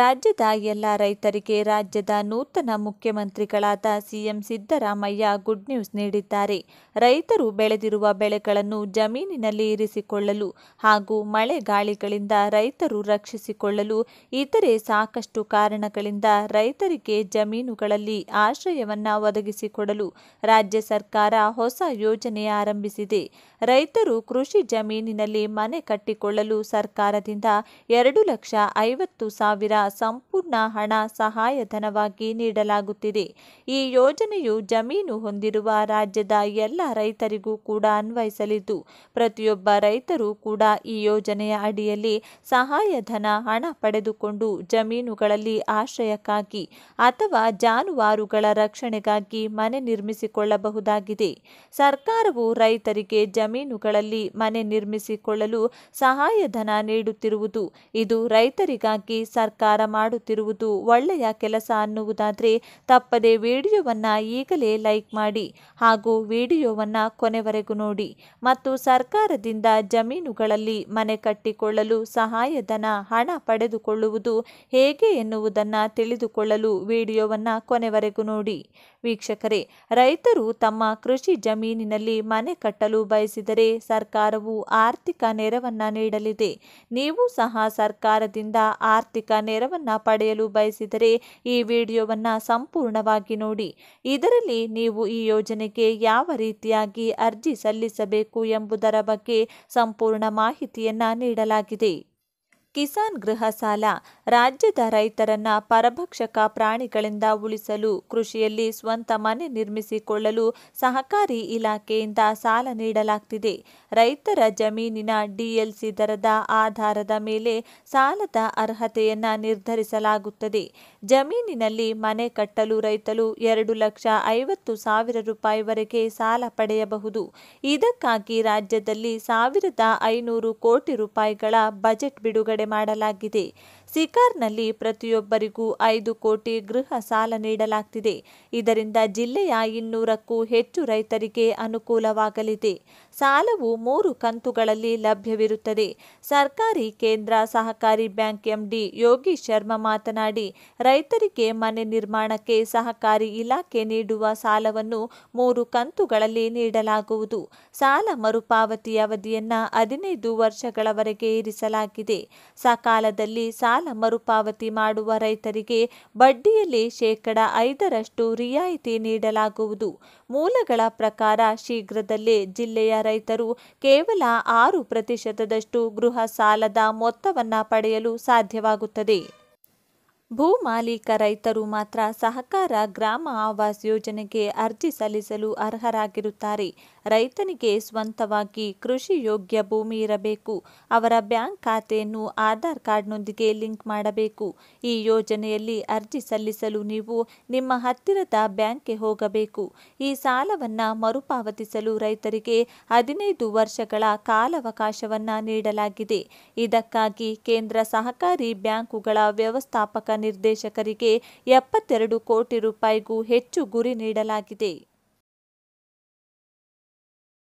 ರಾಜ್ಯದ ಎಲ್ಲ ರೈತರಿಗೆ ರಾಜ್ಯದ ನೂತನ ಮುಖ್ಯಮಂತ್ರಿಗಳಾದ ಸಿಎಂ ಸಿದ್ದರಾಮಯ್ಯ ಗುಡ್ ನ್ಯೂಸ್ ನೀಡಿದ್ದಾರೆ ರೈತರು ಬೆಳೆದಿರುವ ಬೆಳೆಗಳನ್ನು ಜಮೀನಿನಲ್ಲಿ ಇರಿಸಿಕೊಳ್ಳಲು ಹಾಗೂ ಮಳೆ ಗಾಳಿಗಳಿಂದ ರೈತರು ರಕ್ಷಿಸಿಕೊಳ್ಳಲು ಇತರೆ ಸಾಕಷ್ಟು ಕಾರಣಗಳಿಂದ ರೈತರಿಗೆ ಜಮೀನುಗಳಲ್ಲಿ ಆಶ್ರಯವನ್ನು ಒದಗಿಸಿಕೊಡಲು ರಾಜ್ಯ ಸರ್ಕಾರ ಹೊಸ ಯೋಜನೆ ಆರಂಭಿಸಿದೆ ರೈತರು ಕೃಷಿ ಜಮೀನಿನಲ್ಲಿ ಮನೆ ಕಟ್ಟಿಕೊಳ್ಳಲು ಸರ್ಕಾರದಿಂದ ಎರಡು ಲಕ್ಷ ಐವತ್ತು ಸಾವಿರ ಸಂಪೂರ್ಣ ಹಣ ಸಹಾಯಧನವಾಗಿ ನೀಡಲಾಗುತ್ತಿದೆ ಈ ಯೋಜನೆಯು ಜಮೀನು ಹೊಂದಿರುವ ರಾಜ್ಯದ ಎಲ್ಲ ರೈತರಿಗೂ ಕೂಡ ಅನ್ವಯಿಸಲಿದ್ದು ಪ್ರತಿಯೊಬ್ಬ ರೈತರು ಕೂಡ ಈ ಯೋಜನೆಯ ಅಡಿಯಲ್ಲಿ ಸಹಾಯಧನ ಹಣ ಪಡೆದುಕೊಂಡು ಜಮೀನುಗಳಲ್ಲಿ ಆಶ್ರಯಕ್ಕಾಗಿ ಅಥವಾ ಜಾನುವಾರುಗಳ ರಕ್ಷಣೆಗಾಗಿ ಮನೆ ನಿರ್ಮಿಸಿಕೊಳ್ಳಬಹುದಾಗಿದೆ ಸರ್ಕಾರವು ರೈತರಿಗೆ ಜಮೀನುಗಳಲ್ಲಿ ಮನೆ ನಿರ್ಮಿಸಿಕೊಳ್ಳಲು ಸಹಾಯಧನ ನೀಡುತ್ತಿರುವುದು ಇದು ರೈತರಿಗಾಗಿ ಸರ್ಕಾರ ಸರ್ಕಾರ ಮಾಡುತ್ತಿರುವುದು ಒಳ್ಳೆಯ ಕೆಲಸ ಅನ್ನುವುದಾದರೆ ತಪ್ಪದೆ ವಿಡಿಯೋವನ್ನು ಈಗಲೇ ಲೈಕ್ ಮಾಡಿ ಹಾಗೂ ವಿಡಿಯೋವನ್ನು ಕೊನೆವರೆಗೂ ನೋಡಿ ಮತ್ತು ಸರ್ಕಾರದಿಂದ ಜಮೀನುಗಳಲ್ಲಿ ಮನೆ ಕಟ್ಟಿಕೊಳ್ಳಲು ಸಹಾಯಧನ ಹಣ ಪಡೆದುಕೊಳ್ಳುವುದು ಹೇಗೆ ಎನ್ನುವುದನ್ನು ತಿಳಿದುಕೊಳ್ಳಲು ವಿಡಿಯೋವನ್ನು ಕೊನೆವರೆಗೂ ನೋಡಿ ವೀಕ್ಷಕರೇ ರೈತರು ತಮ್ಮ ಕೃಷಿ ಜಮೀನಿನಲ್ಲಿ ಮನೆ ಕಟ್ಟಲು ಬಯಸಿದರೆ ಸರ್ಕಾರವು ಆರ್ಥಿಕ ನೆರವನ್ನು ನೀಡಲಿದೆ ನೀವು ಸಹ ಸರ್ಕಾರದಿಂದ ಆರ್ಥಿಕ ನೆರವನ್ನ ಪಡೆಯಲು ಬಯಸಿದರೆ ಈ ವಿಡಿಯೋವನ್ನು ಸಂಪೂರ್ಣವಾಗಿ ನೋಡಿ ಇದರಲ್ಲಿ ನೀವು ಈ ಯೋಜನೆಗೆ ಯಾವ ರೀತಿಯಾಗಿ ಅರ್ಜಿ ಸಲ್ಲಿಸಬೇಕು ಎಂಬುದರ ಬಗ್ಗೆ ಸಂಪೂರ್ಣ ಮಾಹಿತಿಯನ್ನು ನೀಡಲಾಗಿದೆ ಕಿಸಾನ್ ಗೃಹ ಸಾಲ ರಾಜ್ಯದ ರೈತರನ್ನ ಪರಭಕ್ಷಕ ಪ್ರಾಣಿಗಳಿಂದ ಉಳಿಸಲು ಕೃಷಿಯಲ್ಲಿ ಸ್ವಂತ ಮನೆ ನಿರ್ಮಿಸಿಕೊಳ್ಳಲು ಸಹಕಾರಿ ಇಲಾಖೆಯಿಂದ ಸಾಲ ನೀಡಲಾಗ್ತಿದೆ ರೈತರ ಜಮೀನಿನ ಡಿಎಲ್ಸಿ ದರದ ಆಧಾರದ ಮೇಲೆ ಸಾಲದ ಅರ್ಹತೆಯನ್ನ ನಿರ್ಧರಿಸಲಾಗುತ್ತದೆ ಜಮೀನಿನಲ್ಲಿ ಮನೆ ಕಟ್ಟಲು ರೈತರು ಎರಡು ಲಕ್ಷ ಐವತ್ತು ಸಾವಿರ ರೂಪಾಯಿವರೆಗೆ ಸಾಲ ಪಡೆಯಬಹುದು ಇದಕ್ಕಾಗಿ ರಾಜ್ಯದಲ್ಲಿ ಸಾವಿರದ ಐನೂರು ಕೋಟಿ ರೂಪಾಯಿಗಳ ಬಜೆಟ್ ಬಿಡುಗಡೆ ಬಿಡುಗಡೆ ಮಾಡಲಾಗಿದೆ ಸಿಕಾರ್ನಲ್ಲಿ ಪ್ರತಿಯೊಬ್ಬರಿಗೂ ಐದು ಕೋಟಿ ಗೃಹ ಸಾಲ ನೀಡಲಾಗ್ತಿದೆ ಇದರಿಂದ ಜಿಲ್ಲೆಯ ಇನ್ನೂರಕ್ಕೂ ಹೆಚ್ಚು ರೈತರಿಗೆ ಅನುಕೂಲವಾಗಲಿದೆ ಸಾಲವು ಮೂರು ಕಂತುಗಳಲ್ಲಿ ಲಭ್ಯವಿರುತ್ತದೆ ಸರ್ಕಾರಿ ಕೇಂದ್ರ ಸಹಕಾರಿ ಬ್ಯಾಂಕ್ ಎಂಡಿ ಯೋಗೀಶ್ ಶರ್ಮಾ ಮಾತನಾಡಿ ರೈತರಿಗೆ ಮನೆ ನಿರ್ಮಾಣಕ್ಕೆ ಸಹಕಾರಿ ಇಲಾಖೆ ನೀಡುವ ಸಾಲವನ್ನು ಮೂರು ಕಂತುಗಳಲ್ಲಿ ನೀಡಲಾಗುವುದು ಸಾಲ ಮರುಪಾವತಿ ಅವಧಿಯನ್ನ ಹದಿನೈದು ವರ್ಷಗಳವರೆಗೆ ಇರಿಸಲಾಗಿದೆ ಸಕಾಲದಲ್ಲಿ ಸಾಲ ಸಾಲ ಮರುಪಾವತಿ ಮಾಡುವ ರೈತರಿಗೆ ಬಡ್ಡಿಯಲ್ಲಿ ಶೇಕಡ ಐದರಷ್ಟು ರಿಯಾಯಿತಿ ನೀಡಲಾಗುವುದು ಮೂಲಗಳ ಪ್ರಕಾರ ಶೀಘ್ರದಲ್ಲೇ ಜಿಲ್ಲೆಯ ರೈತರು ಕೇವಲ ಆರು ಪ್ರತಿಶತದಷ್ಟು ಗೃಹ ಸಾಲದ ಮೊತ್ತವನ್ನು ಪಡೆಯಲು ಸಾಧ್ಯವಾಗುತ್ತದೆ ಭೂ ಮಾಲೀಕ ರೈತರು ಮಾತ್ರ ಸಹಕಾರ ಗ್ರಾಮ ಆವಾಸ್ ಯೋಜನೆಗೆ ಅರ್ಜಿ ಸಲ್ಲಿಸಲು ಅರ್ಹರಾಗಿರುತ್ತಾರೆ ರೈತನಿಗೆ ಸ್ವಂತವಾಗಿ ಕೃಷಿ ಯೋಗ್ಯ ಭೂಮಿ ಇರಬೇಕು ಅವರ ಬ್ಯಾಂಕ್ ಖಾತೆಯನ್ನು ಆಧಾರ್ ಕಾರ್ಡ್ನೊಂದಿಗೆ ಲಿಂಕ್ ಮಾಡಬೇಕು ಈ ಯೋಜನೆಯಲ್ಲಿ ಅರ್ಜಿ ಸಲ್ಲಿಸಲು ನೀವು ನಿಮ್ಮ ಹತ್ತಿರದ ಬ್ಯಾಂಕ್ಗೆ ಹೋಗಬೇಕು ಈ ಸಾಲವನ್ನು ಮರುಪಾವತಿಸಲು ರೈತರಿಗೆ ಹದಿನೈದು ವರ್ಷಗಳ ಕಾಲಾವಕಾಶವನ್ನು ನೀಡಲಾಗಿದೆ ಇದಕ್ಕಾಗಿ ಕೇಂದ್ರ ಸಹಕಾರಿ ಬ್ಯಾಂಕುಗಳ ವ್ಯವಸ್ಥಾಪಕ ನಿರ್ದೇಶಕರಿಗೆ ಎಪ್ಪತ್ತೆರಡು ಕೋಟಿ ರೂಪಾಯಿಗೂ ಹೆಚ್ಚು ಗುರಿ ನೀಡಲಾಗಿದೆ